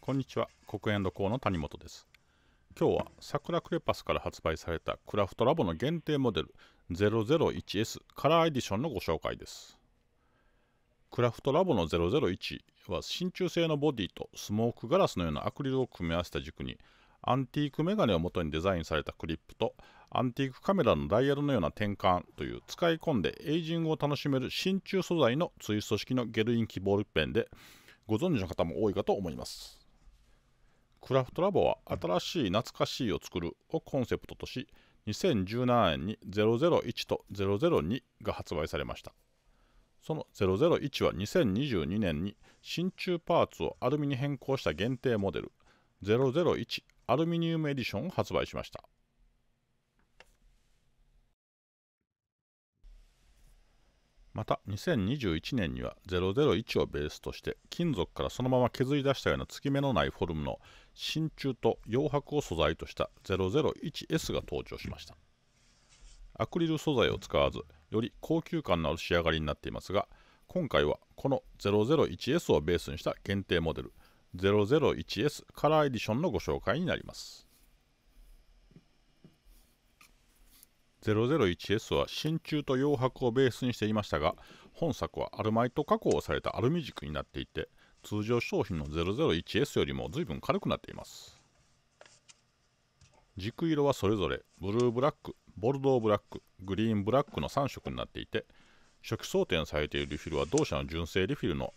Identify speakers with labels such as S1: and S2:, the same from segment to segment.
S1: こんにちは、コクエンの谷本です。今日は桜クレパスから発売されたクラフトラボの限定モデル 001S カラーエディションのご紹介です。クラフトラボの001は真鍮製のボディとスモークガラスのようなアクリルを組み合わせた軸にアンティークメガネを元にデザインされたクリップとアンティークカメラのダイヤルのような転換という使い込んでエイジングを楽しめる真鍮素材のツイスト式のゲルインキボールペンでご存知の方も多いかと思います。クラフトラボは新しい懐かしいを作るをコンセプトとし2017年に001と002が発売されましたその001は2022年に真鍮パーツをアルミに変更した限定モデル001アルミニウムエディションを発売しましたまた2021年には001をベースとして金属からそのまま削り出したような継ぎ目のないフォルムの真鍮と洋白を素材とした 001S が登場しましたアクリル素材を使わずより高級感のある仕上がりになっていますが今回はこの 001S をベースにした限定モデル 001S カラーエディションのご紹介になります 001S は真鍮と洋白をベースにしていましたが本作はアルマイト加工をされたアルミ軸になっていて通常商品の 001S よりも随分軽くなっています軸色はそれぞれブルーブラックボルドーブラックグリーンブラックの3色になっていて初期装填されているリフィルは同社の純正リフィルの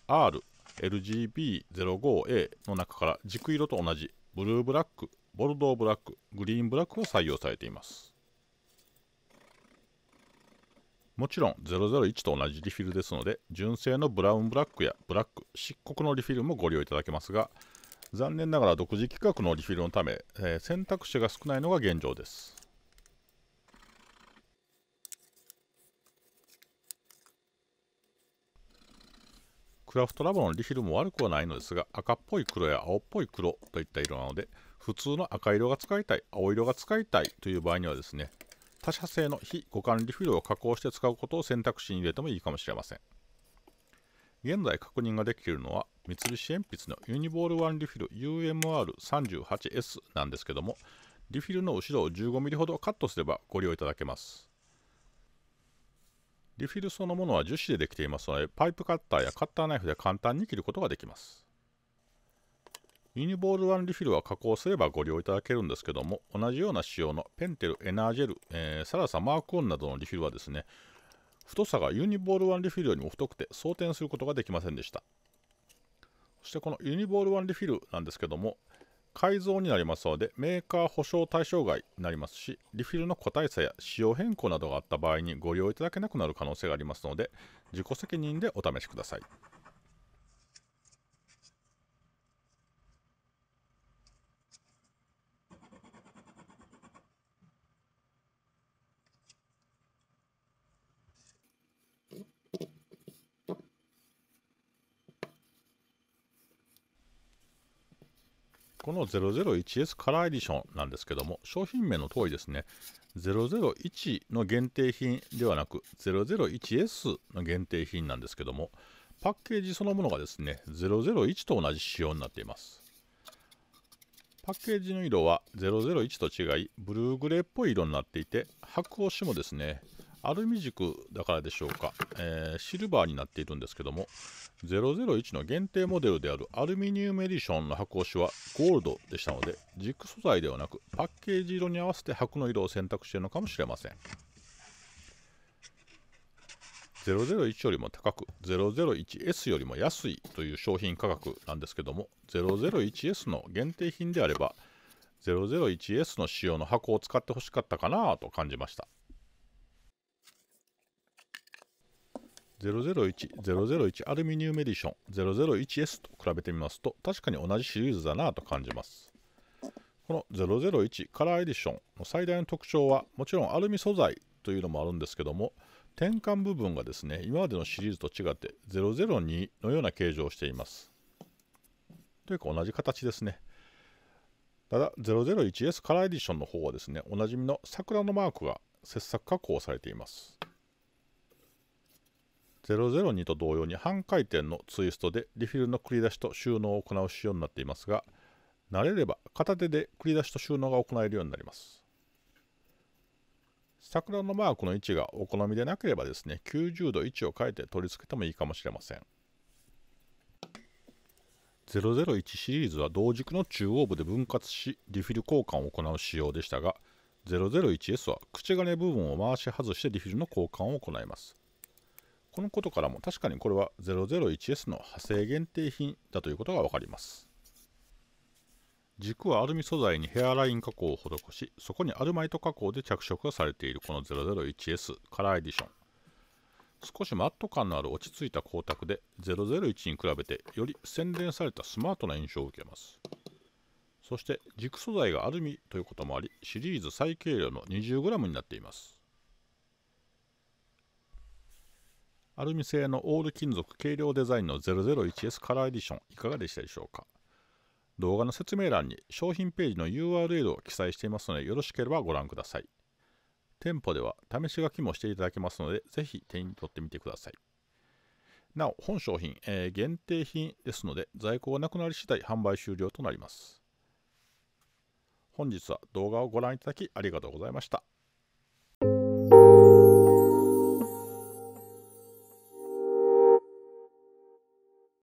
S1: RLGB05A の中から軸色と同じブルーブラックボルドーブラックグリーンブラックを採用されていますもちろん001と同じリフィルですので、純正のブラウンブラックやブラック、漆黒のリフィルもご利用いただけますが、残念ながら独自規格のリフィルのため、えー、選択肢が少ないのが現状です。クラフトラボのリフィルも悪くはないのですが、赤っぽい黒や青っぽい黒といった色なので、普通の赤色が使いたい、青色が使いたいという場合にはですね、他社製の非互換リフィルを加工して使うことを選択肢に入れてもいいかもしれません。現在確認ができているのは三菱鉛筆のユニボールワンリフィル UMR38S なんですけどもリフィルの後ろを 15mm ほどカットすればご利用いただけます。リフィルそのものは樹脂でできていますのでパイプカッターやカッターナイフで簡単に切ることができます。ユニボール1リフィルは加工すればご利用いただけるんですけども、同じような仕様のペンテル、エナージェル、えー、サラサ、マークオンなどのリフィルはですね、太さがユニボール1リフィルよりも太くて装填することができませんでした。そしてこのユニボール1リフィルなんですけども、改造になりますので、メーカー保証対象外になりますし、リフィルの個体差や仕様変更などがあった場合にご利用いただけなくなる可能性がありますので、自己責任でお試しください。この 001S カラーエディションなんですけども、商品名の通りですね、001の限定品ではなく、001S の限定品なんですけども、パッケージそのものがですね、001と同じ仕様になっています。パッケージの色は001と違い、ブルーグレーっぽい色になっていて、白押しもですね、アルミ軸だからでしょうか、えー、シルバーになっているんですけども、001の限定モデルであるアルミニウムエディションの箱押しはゴールドでしたので、軸素材ではなくパッケージ色に合わせて箱の色を選択しているのかもしれません。001よりも高く 001S よりも安いという商品価格なんですけども 001S の限定品であれば 001S の仕様の箱を使ってほしかったかなと感じました001-001アルミニウムエディション 001S と比べてみますと確かに同じシリーズだなと感じますこの001カラーエディションの最大の特徴はもちろんアルミ素材というのもあるんですけども転換部分がですね今までのシリーズと違って002のような形状をしていますというか同じ形ですねただ 001S カラーエディションの方はですねおなじみの桜のマークが切削加工されています002と同様に半回転のツイストでリフィルの繰り出しと収納を行う仕様になっていますが慣れれば片手で繰り出しと収納が行えるようになります桜のマークの位置がお好みでなければですね90度位置を変えて取り付けてもいいかもしれません001シリーズは同軸の中央部で分割しリフィル交換を行う仕様でしたが 001S は口金部分を回し外してリフィルの交換を行いますこのことからも確かにこれは 001S の派生限定品だということがわかります。軸はアルミ素材にヘアライン加工を施し、そこにアルマイト加工で着色がされているこの 001S カラーエディション。少しマット感のある落ち着いた光沢で、001に比べてより洗練されたスマートな印象を受けます。そして軸素材がアルミということもあり、シリーズ最軽量の 20g になっています。アルミ製のオール金属軽量デザインの 001S カラーエディションいかがでしたでしょうか動画の説明欄に商品ページの URL を記載していますのでよろしければご覧ください店舗では試し書きもしていただけますのでぜひ手に取ってみてくださいなお本商品、えー、限定品ですので在庫がなくなり次第販売終了となります本日は動画をご覧いただきありがとうございました